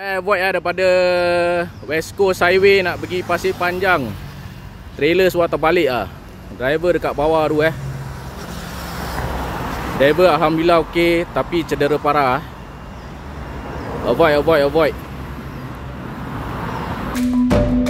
Eh, void lah daripada West Coast Highway nak pergi Pasir Panjang Trailer suar terbalik lah Driver dekat bawah tu eh Driver Alhamdulillah okey Tapi cedera parah Avoid, avoid, avoid Thank you.